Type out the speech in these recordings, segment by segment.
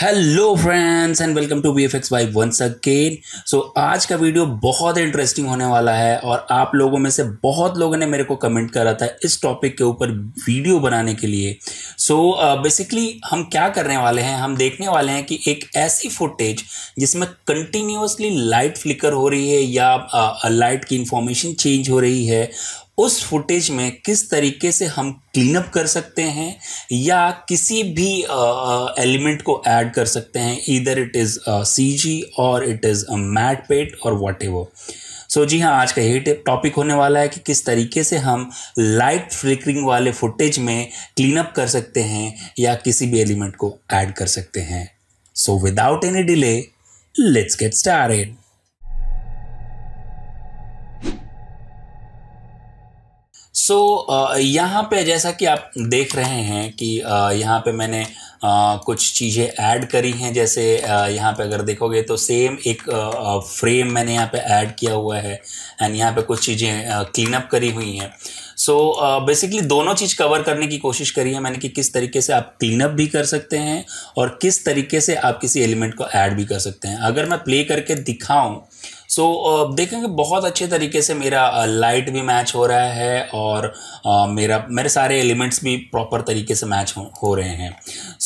Hello friends and welcome to B F X vibe once again so आज का video बहुत interesting होने वाला है और आप लोगों में से बहुत लोगों ने मेरे को कमेंट करा था इस टॉपिक के ऊपर वीडियो बनाने के लिए सो so, बेसिकली uh, हम क्या करने वाले हैं हम देखने वाले हैं कि एक ऐसी फुटेज जिसमें कंटिन्यूसली लाइट फ्लिकर हो रही है या लाइट uh, की इंफॉर्मेशन चेंज हो रही है उस फुटेज में किस तरीके से हम क्लीनअप कर सकते हैं या किसी भी एलिमेंट को ऐड कर सकते हैं इधर इट इज़ सी जी और इट इज़ मैट पेट और वॉट एवर सो जी हाँ आज का यही टॉपिक होने वाला है कि किस तरीके से हम लाइट फ्लिकरिंग वाले फुटेज में क्लीनअप कर सकते हैं या किसी भी एलिमेंट को ऐड कर सकते हैं so without any delay let's get started so so, uh, यहाँ पे जैसा कि आप देख रहे हैं कि uh, यहाँ पे मैंने uh, कुछ चीज़ें ऐड करी हैं जैसे यहाँ पे अगर देखोगे तो सेम एक फ्रेम मैंने यहाँ पे ऐड किया हुआ है एंड यहाँ पे कुछ चीज़ें क्लीन अप करी हुई हैं सो so, बेसिकली दोनों चीज़ कवर करने की कोशिश करी है मैंने कि किस तरीके से आप क्लीन अप भी कर सकते हैं और किस तरीके से आप किसी एलिमेंट को ऐड भी कर सकते हैं अगर मैं प्ले करके दिखाऊँ सो so, देखें कि बहुत अच्छे तरीके से मेरा लाइट भी मैच हो रहा है और मेरा मेरे सारे एलिमेंट्स भी प्रॉपर तरीके से मैच हो, हो रहे हैं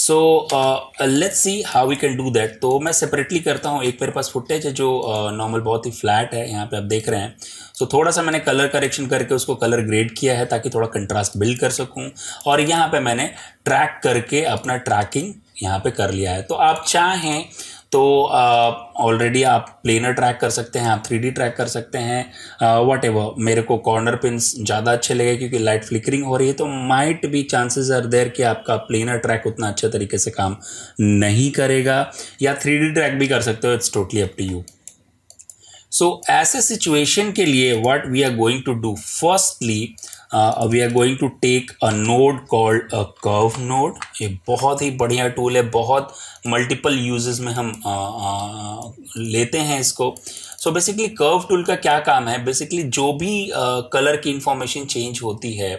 so let's see how we can do that तो मैं सेपरेटली करता हूँ एक मेरे पास फुटेज है जो नॉर्मल uh, बहुत ही फ्लैट है यहाँ पे आप देख रहे हैं सो so, थोड़ा सा मैंने कलर करेक्शन करके उसको कलर ग्रेड किया है ताकि थोड़ा कंट्रास्ट बिल्ड कर सकूँ और यहाँ पर मैंने ट्रैक करके अपना ट्रैकिंग यहाँ पे कर लिया है तो आप चाहें तो ऑलरेडी आप प्लेनर ट्रैक कर सकते हैं आप थ्री ट्रैक कर सकते हैं वट एवर मेरे को कॉर्नर पिंस ज़्यादा अच्छे लगे क्योंकि लाइट फ्लिकरिंग हो रही है तो माइट भी चांसेस आर देयर कि आपका प्लेनर ट्रैक उतना अच्छे तरीके से काम नहीं करेगा या थ्री ट्रैक भी कर सकते हो it's totally up to you so ऐसे सिचुएशन के लिए what we are going to do firstly uh, we are going to take a node called a curve node ये बहुत ही बढ़िया टूल है बहुत मल्टीपल यूजेस में हम आ, uh, आ, uh, लेते हैं इसको सो बेसिकली कर्व टूल का क्या काम है बेसिकली जो भी कलर uh, की इन्फॉर्मेशन चेंज होती है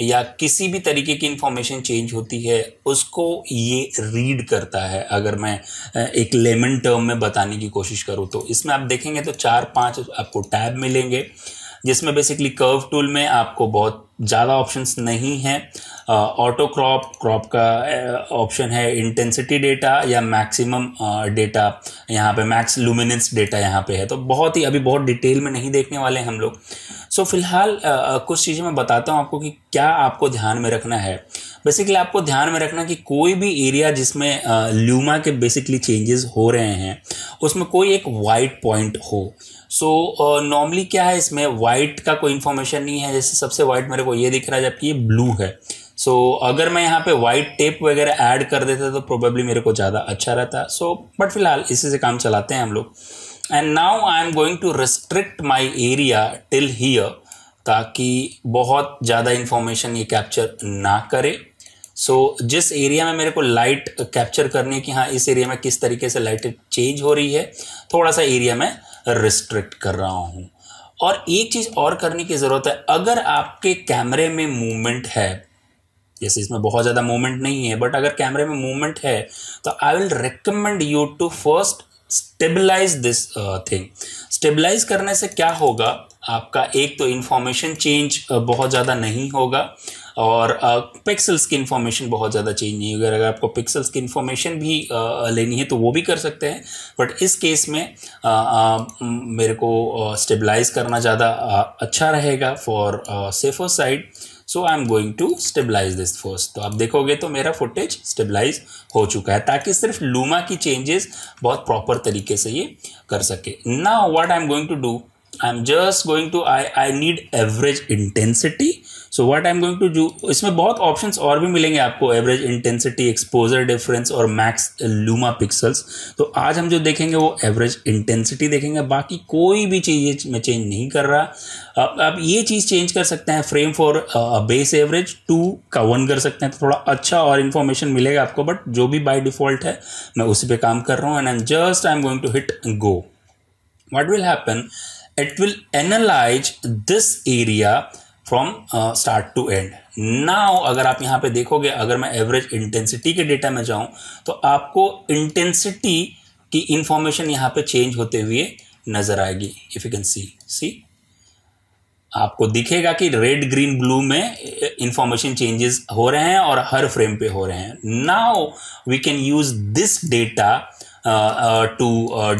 या किसी भी तरीके की इन्फॉर्मेशन चेंज होती है उसको ये रीड करता है अगर मैं uh, एक लेमन टर्म में बताने की कोशिश करूँ तो इसमें आप देखेंगे तो चार पांच आपको टैब मिलेंगे जिसमें बेसिकली कर्व टूल में आपको बहुत ज़्यादा ऑप्शंस नहीं हैं ऑटो क्रॉप क्रॉप का ऑप्शन है इंटेंसिटी डेटा या मैक्सिमम डेटा यहाँ पे मैक्स लुमिनेंस डेटा यहाँ पे है तो बहुत ही अभी बहुत डिटेल में नहीं देखने वाले हैं हम लोग सो so, फिलहाल कुछ चीज़ें मैं बताता हूँ आपको कि क्या आपको ध्यान में रखना है बेसिकली आपको ध्यान में रखना कि कोई भी एरिया जिसमें ल्यूमा के बेसिकली चेंजेस हो रहे हैं उसमें कोई एक वाइट पॉइंट हो सो so, नॉर्मली uh, क्या है इसमें वाइट का कोई इन्फॉर्मेशन नहीं है जैसे सबसे वाइट मेरे को ये दिख रहा है जबकि ये ब्लू है सो so, अगर मैं यहाँ पे वाइट टेप वगैरह ऐड कर देता तो प्रोबेबली मेरे को ज़्यादा अच्छा रहता सो so, बट फिलहाल इसी से काम चलाते हैं हम लोग and now I am going to restrict my area till here ताकि बहुत ज़्यादा इन्फॉर्मेशन ये कैप्चर ना करे सो so, जिस एरिया में मेरे को लाइट कैप्चर करनी है कि हाँ इस एरिया में किस तरीके से लाइट चेंज हो रही है थोड़ा सा एरिया में रिस्ट्रिक्ट कर रहा हूँ और एक चीज़ और करने की ज़रूरत है अगर आपके कैमरे में मूवमेंट है जैसे इसमें बहुत ज़्यादा मूवमेंट नहीं है बट अगर कैमरे में मूवमेंट है तो I will recommend you to first stabilise this thing stabilise करने से क्या होगा आपका एक तो इन्फॉर्मेशन चेंज बहुत ज़्यादा नहीं होगा और पिक्सल्स की इन्फॉर्मेशन बहुत ज़्यादा चेंज नहीं होगी अगर आपको पिक्सल्स की इन्फॉर्मेशन भी लेनी है तो वो भी कर सकते हैं बट इस केस में मेरे को स्टेबलाइज करना ज़्यादा अच्छा रहेगा for safer side so I am going to stabilise this first तो आप देखोगे तो मेरा फुटेज स्टेबलाइज हो चुका है ताकि सिर्फ लूमा की चेंजेस बहुत प्रॉपर तरीके से ये कर सके ना what I am going to do I am just going to I I need average intensity so what I am going to do इसमें बहुत ऑप्शन और भी मिलेंगे आपको एवरेज इंटेंसिटी एक्सपोजर डिफरेंस और मैक्स लूमा पिक्सल्स तो आज हम जो देखेंगे वो एवरेज इंटेंसिटी देखेंगे बाकी कोई भी चीज़ मैं चेंज नहीं कर रहा आप, आप ये चीज़ चेंज कर सकते हैं frame for base average two का वन कर सकते हैं तो थोड़ा अच्छा और इन्फॉर्मेशन मिलेगा आपको बट जो भी बाई डिफॉल्ट है मैं उसी पर काम कर रहा हूँ and am just I am going to hit go what will happen it will analyze this area from start to end now अगर आप यहाँ पे देखोगे अगर मैं एवरेज इंटेंसिटी के डेटा में जाऊँ तो आपको इंटेंसिटी की इंफॉर्मेशन यहाँ पे चेंज होते हुए नज़र आएगी if you can see see आपको दिखेगा कि रेड ग्रीन ब्लू में इंफॉर्मेशन uh, चेंजेस हो रहे हैं और हर फ्रेम पे हो रहे हैं now we can use this data to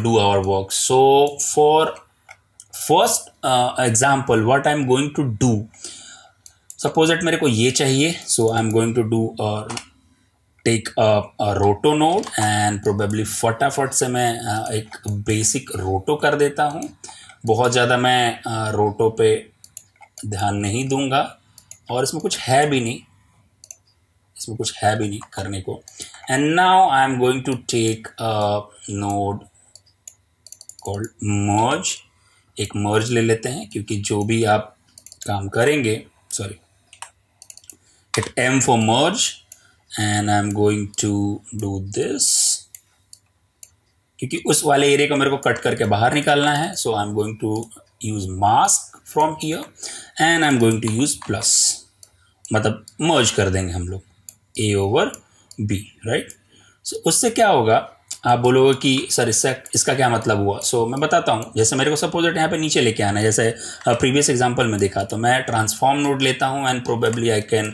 do our work so for first example what I am going to do suppose at मेरे को ये चाहिए so I am going to do take a roto node and probably फटाफट से मैं uh, एक basic रोटो कर देता हूँ बहुत ज़्यादा मैं uh, रोटो पे ध्यान नहीं दूंगा और इसमें कुछ है भी नहीं इसमें कुछ है भी नहीं करने को and now I am going to take node called merge एक मर्ज ले लेते हैं क्योंकि जो भी आप काम करेंगे sorry am for merge and I am going to do this क्योंकि उस वाले एरिया को मेरे को कट करके बाहर निकालना है so I am going to use mask from here and I am going to use plus मतलब मर्ज कर देंगे हम लोग A over B right so उससे क्या होगा आप बोलोगे कि सर इसका इसका क्या मतलब हुआ सो so, मैं बताता हूँ जैसे मेरे को सपोजिट यहाँ पे नीचे लेके आना है जैसे प्रीवियस एग्जांपल में देखा तो मैं ट्रांसफॉर्म नोड लेता हूँ and probably I can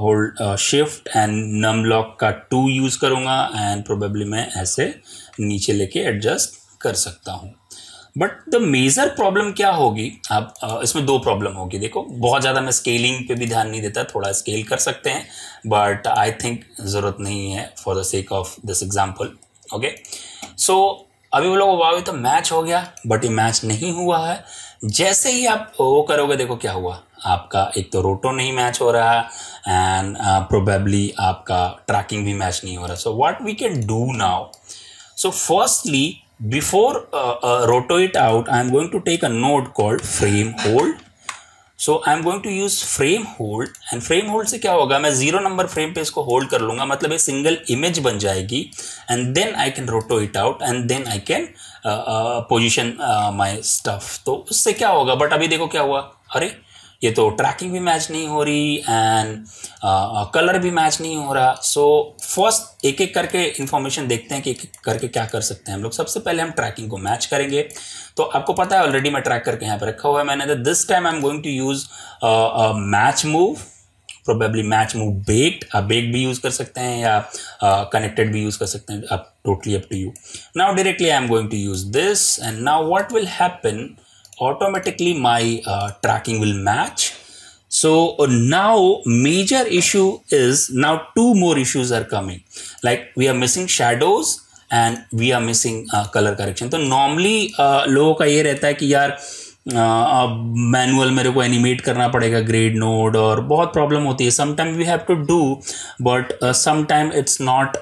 hold shift and num lock का टू यूज़ करूँगा एंड प्रोबेबली मैं ऐसे नीचे लेके एडजस्ट कर सकता हूँ बट द मेजर प्रॉब्लम क्या होगी आप इसमें दो प्रॉब्लम होगी देखो बहुत ज़्यादा मैं स्केलिंग पे भी ध्यान नहीं देता थोड़ा स्केल कर सकते हैं बट आई थिंक ज़रूरत नहीं है for the sake of this example okay so अभी वो लोग वाह तो मैच हो गया बट ये मैच नहीं हुआ है जैसे ही आप वो करोगे देखो क्या हुआ आपका एक तो रोटो नहीं मैच हो रहा है एंड प्रोबेबली आपका ट्रैकिंग भी मैच नहीं हो रहा so what we can do now so firstly before roto it out I am going to take a node called frame hold so I am going to use frame hold and frame hold से क्या होगा मैं zero number frame पे इसको hold कर लूंगा मतलब एक सिंगल इमेज बन जाएगी and then I can roto it out and then I can position my stuff तो उससे क्या होगा बट अभी देखो क्या हुआ अरे ये तो ट्रैकिंग भी मैच नहीं हो रही एंड कलर uh, uh, भी मैच नहीं हो रहा सो फर्स्ट एक एक करके इन्फॉर्मेशन देखते हैं कि एक एक करके क्या कर सकते हैं हम लोग सबसे पहले हम ट्रैकिंग को मैच करेंगे तो आपको पता है ऑलरेडी मैं ट्रैक करके यहाँ पर रखा हुआ है मैंने this time I am going to use match move probably match move bet आप बेट भी यूज़ कर सकते हैं या कनेक्टेड uh, भी यूज़ कर सकते हैं आप totally up to you now directly I am going to use this and now what will happen automatically my uh, tracking will match. So uh, now major issue is now two more issues are coming. Like we are missing shadows and we are missing colour correction तो normally uh, लोगों का ये रहता है कि यार manual uh, मेरे को एनिमेट करना पड़ेगा ग्रेड नोड और बहुत प्रॉब्लम होती है sometime we have to do but sometime it's not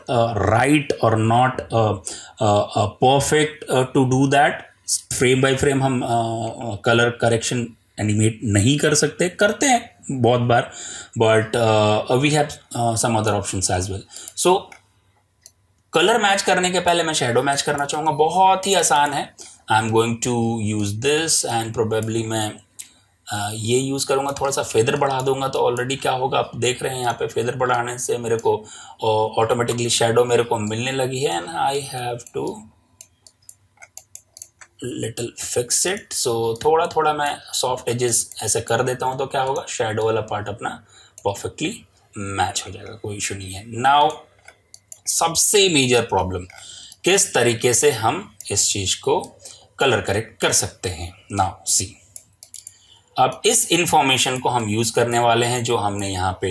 right और not perfect to do that frame by frame हम कलर करेक्शन एनिमेट नहीं कर सकते करते हैं बहुत बार but we have some other option as well so colour match करने के पहले मैं शेडो मैच करना चाहूँगा बहुत ही आसान है I am going to use this and probably मैं uh, ये यूज़ करूँगा थोड़ा सा फेदर बढ़ा दूंगा तो ऑलरेडी क्या होगा आप देख रहे हैं यहाँ पे फेदर बढ़ाने से मेरे को ऑटोमेटिकली शेडो मेरे को मिलने लगी है and I have to little fix it so थोड़ा थोड़ा मैं सॉफ्ट एजेस ऐसे कर देता हूँ तो क्या होगा शेडो वाला पार्ट अपना परफेक्टली मैच हो जाएगा कोई इशू नहीं है नाउ सबसे मेजर प्रॉब्लम किस तरीके से हम इस चीज़ को कलर करेक्ट कर सकते हैं नाउ सी अब इस इंफॉर्मेशन को हम यूज़ करने वाले हैं जो हमने यहाँ पे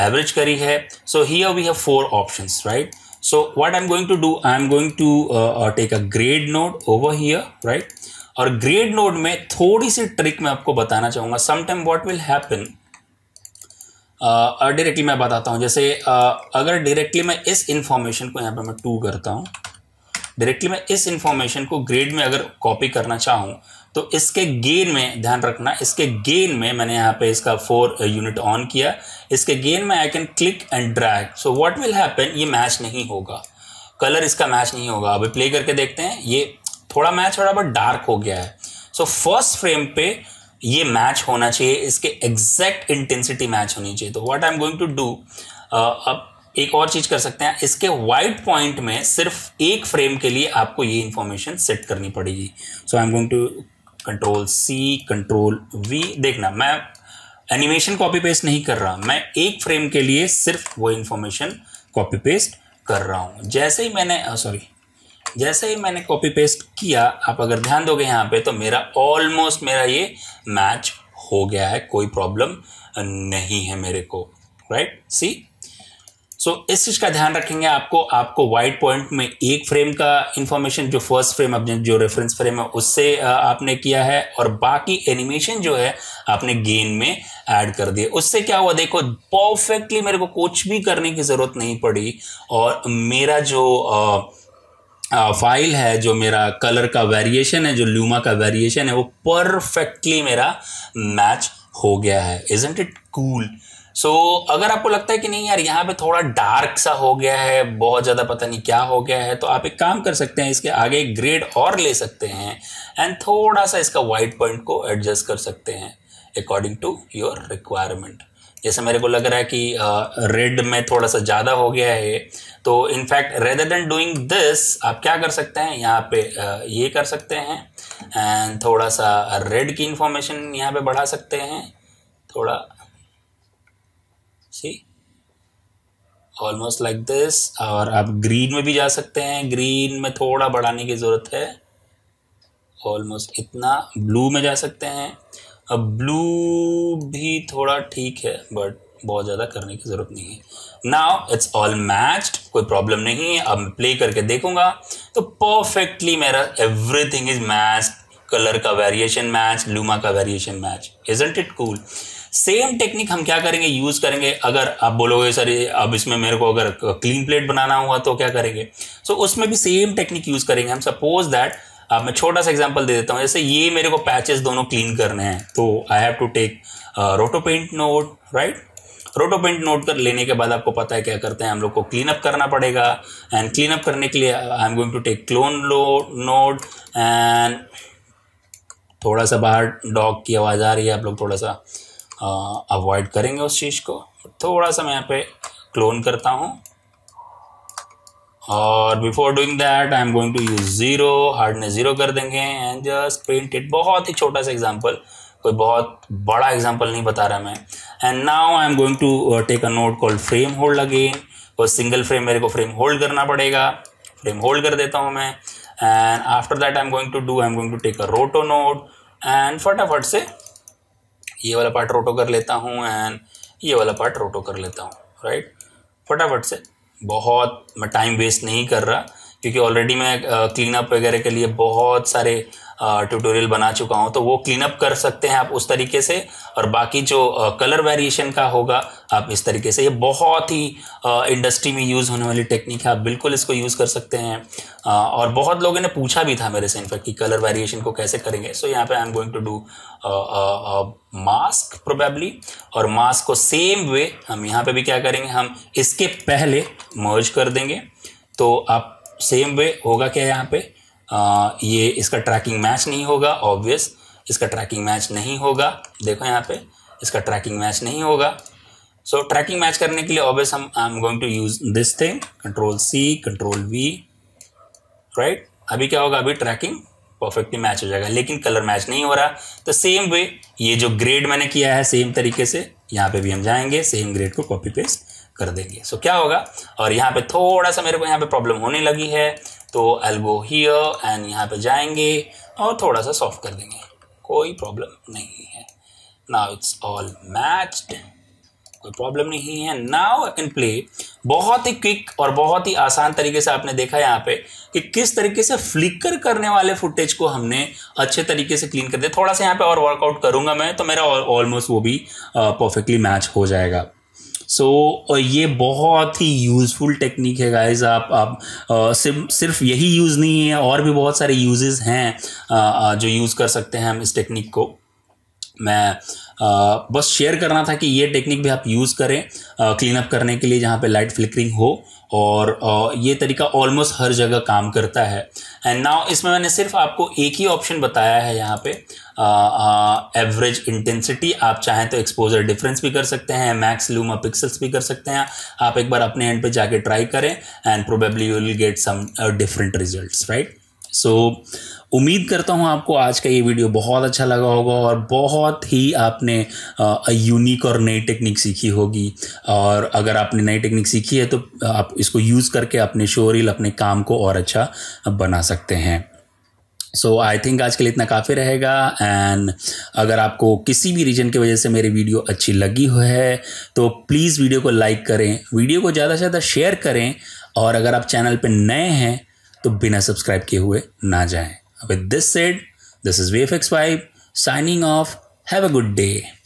एवरेज करी है so here we have four options right So what I'm going to do, I'm going to uh, uh take a grade node over here, right? और ग्रेड नोड में थोड़ी सी ट्रिक मैं आपको बताना चाहूंगा sometime what will happen directly मैं बताता हूं जैसे uh, अगर डायरेक्टली मैं इस इंफॉर्मेशन को यहां पर मैं टू करता हूं डायरेक्टली मैं इस इंफॉर्मेशन को ग्रेड में अगर कॉपी करना चाहूँ तो इसके गेन में ध्यान रखना इसके गेन में मैंने यहाँ पे इसका फोर यूनिट ऑन किया इसके गेन में I can click and drag so what will happen ये मैच नहीं होगा कलर इसका मैच नहीं होगा अभी प्ले करके देखते हैं ये थोड़ा मैच हो रहा बट डार्क हो गया है सो फर्स्ट फ्रेम पे ये मैच होना चाहिए इसके एग्जैक्ट इंटेंसिटी मैच होनी चाहिए तो what I am going to do अब एक और चीज कर सकते हैं इसके वाइट पॉइंट में सिर्फ एक फ्रेम के लिए आपको ये इंफॉर्मेशन सेट करनी पड़ेगी so I am going to control C control V देखना मैं एनिमेशन कॉपी पेस्ट नहीं कर रहा मैं एक फ्रेम के लिए सिर्फ वो इन्फॉर्मेशन कॉपी पेस्ट कर रहा हूँ जैसे ही मैंने सॉरी जैसे ही मैंने कॉपी पेस्ट किया आप अगर ध्यान दोगे यहाँ पे तो मेरा ऑलमोस्ट मेरा ये मैच हो गया है कोई प्रॉब्लम नहीं है मेरे को राइट सी सो so, इस चीज़ का ध्यान रखेंगे आपको आपको वाइड पॉइंट में एक फ्रेम का इंफॉर्मेशन जो फर्स्ट फ्रेम अपने जो रेफरेंस फ्रेम है उससे आपने किया है और बाकी एनिमेशन जो है आपने गेन में ऐड कर दिए उससे क्या हुआ देखो परफेक्टली मेरे को कुछ भी करने की ज़रूरत नहीं पड़ी और मेरा जो आ, फाइल है जो मेरा कलर का वेरिएशन है जो ल्यूमा का वेरिएशन है वो परफेक्टली मेरा मैच हो गया है isn't it cool cool? So so, अगर आपको लगता है कि नहीं यार यहाँ पे थोड़ा डार्क सा हो गया है बहुत ज़्यादा पता नहीं क्या हो गया है तो आप एक काम कर सकते हैं इसके आगे ग्रेड और ले सकते हैं एंड थोड़ा सा इसका वाइट पॉइंट को एडजस्ट कर सकते हैं अकॉर्डिंग टू योर रिक्वायरमेंट जैसे मेरे को लग रहा है कि रेड uh, में थोड़ा सा ज़्यादा हो गया है तो in fact rather than doing this आप क्या कर सकते हैं यहाँ पे uh, ये कर सकते हैं एंड थोड़ा सा रेड की इन्फॉर्मेशन यहाँ पे बढ़ा सकते हैं थोड़ा ऑलमोस्ट लाइक दिस और आप ग्रीन में भी जा सकते हैं ग्रीन में थोड़ा बढ़ाने की ज़रूरत है ऑलमोस्ट इतना ब्लू में जा सकते हैं अब ब्लू भी थोड़ा ठीक है बट बहुत ज़्यादा करने की ज़रूरत नहीं है नाउ इट्स ऑल मैच्ड कोई प्रॉब्लम नहीं है अब मैं प्ले करके देखूंगा तो परफेक्टली मेरा एवरीथिंग इज मैच कलर का वेरिएशन मैच लूमा का variation match isn't it cool same technique हम क्या करेंगे यूज करेंगे अगर आप बोलोगे सर अब इसमें मेरे को अगर क्लीन प्लेट बनाना हुआ तो क्या करेंगे सो so, उसमें भी सेम टेक्निक यूज करेंगे हम सपोज दैट अब मैं छोटा सा एग्जांपल दे देता हूँ जैसे ये मेरे को पैचेस दोनों क्लीन करने हैं तो I have to take roto paint node right roto paint node कर लेने के बाद आपको पता है क्या करते हैं हम लोग को क्लीन अप करना पड़ेगा एंड क्लीन अप करने के लिए I am going to take clone node and थोड़ा सा बाहर डॉग की आवाज़ आ रही है आप लोग थोड़ा सा अवॉइड करेंगे उस चीज़ को थोड़ा सा मैं यहाँ पे क्लोन करता हूँ और before doing that I am going to use zero hardness zero कर देंगे एंड जस्ट प्रिंट इट बहुत ही छोटा सा एग्जाम्पल कोई बहुत बड़ा एग्जाम्पल नहीं बता रहा मैं and now I am going to take a node called frame hold again और सिंगल फ्रेम मेरे को फ्रेम होल्ड करना पड़ेगा फ्रेम होल्ड कर देता हूँ मैं and after that I am going to do I am going to take a roto node and फटाफट से ये वाला पार्ट रोटो कर लेता हूँ एंड ये वाला पार्ट रोटो कर लेता हूँ राइट फटाफट से बहुत मैं टाइम वेस्ट नहीं कर रहा क्योंकि ऑलरेडी मैं क्लीन अप वगैरह के लिए बहुत सारे ट्यूटोरियल बना चुका हूँ तो वो क्लीन अप कर सकते हैं आप उस तरीके से और बाकी जो कलर वेरिएशन का होगा आप इस तरीके से ये बहुत ही इंडस्ट्री में यूज़ होने वाली टेक्निक है आप बिल्कुल इसको यूज़ कर सकते हैं और बहुत लोगों ने पूछा भी था मेरे से इनफैक्ट कि कलर वेरिएशन को कैसे करेंगे सो यहाँ पे I am going to do mask probably और मास्क को सेम वे हम यहाँ पे भी क्या करेंगे हम इसके पहले मर्ज कर देंगे तो आप सेम वे होगा क्या यहाँ पे ये इसका ट्रैकिंग मैच नहीं होगा ऑब्वियस इसका ट्रैकिंग मैच नहीं होगा देखो यहाँ पे इसका ट्रैकिंग मैच नहीं होगा सो ट्रैकिंग मैच करने के लिए ऑब्वियस हम I am going to use this thing control C control V right अभी क्या होगा अभी ट्रैकिंग परफेक्टली मैच हो जाएगा लेकिन कलर मैच नहीं हो रहा तो सेम वे ये जो ग्रेड मैंने किया है सेम तरीके से यहाँ पे भी हम जाएंगे सेम ग्रेड को कॉपी पेस्ट कर देंगे सो so, क्या होगा और यहाँ पे थोड़ा सा मेरे को यहाँ पे प्रॉब्लम होने लगी है तो एल्बो हियर एंड यहाँ पे जाएंगे और थोड़ा सा सॉफ्ट कर देंगे कोई प्रॉब्लम नहीं है नाउ इट्स ऑल मैच्ड कोई प्रॉब्लम नहीं है नाउ आई कैन प्ले बहुत ही क्विक और बहुत ही आसान तरीके से आपने देखा यहाँ पे कि किस तरीके से फ्लिकर करने वाले फुटेज को हमने अच्छे तरीके से क्लीन कर दिया थोड़ा सा यहाँ पे और वर्कआउट करूंगा मैं तो मेरा ऑलमोस्ट वो भी परफेक्टली uh, मैच हो जाएगा सो so, ये बहुत ही यूज़फुल टेक्निक है गाइस आप आप सिर्फ सिर्फ यही यूज़ नहीं है और भी बहुत सारे यूजेस हैं जो यूज़ कर सकते हैं हम इस टेक्निक को मैं आ, बस शेयर करना था कि ये टेक्निक भी आप यूज़ करें क्लीन अप करने के लिए जहाँ पे लाइट फ्लिकरिंग हो और आ, ये तरीका ऑलमोस्ट हर जगह काम करता है एंड नाउ इसमें मैंने सिर्फ आपको एक ही ऑप्शन बताया है यहाँ पे एवरेज इंटेंसिटी आप चाहें तो एक्सपोजर डिफरेंस भी कर सकते हैं मैक्स लूमा पिक्सल्स भी कर सकते हैं आप एक बार अपने एंड पे जाके ट्राई करें and probably you will get some different result right so so, उम्मीद करता हूँ आपको आज का ये वीडियो बहुत अच्छा लगा होगा और बहुत ही आपने यूनिक और नई टेक्निक सीखी होगी और अगर आपने नई टेक्निक सीखी है तो आप इसको यूज़ करके अपने शोरील अपने काम को और अच्छा बना सकते हैं सो आई थिंक आज के लिए इतना काफ़ी रहेगा एंड अगर आपको किसी भी रीजन की वजह से मेरी वीडियो अच्छी लगी हो है तो प्लीज़ वीडियो को लाइक करें वीडियो को ज़्यादा से ज़्यादा शेयर करें और अगर आप चैनल पर नए हैं तो बिना सब्सक्राइब किए हुए ना जाएं with this said this is V F X five signing off have a good day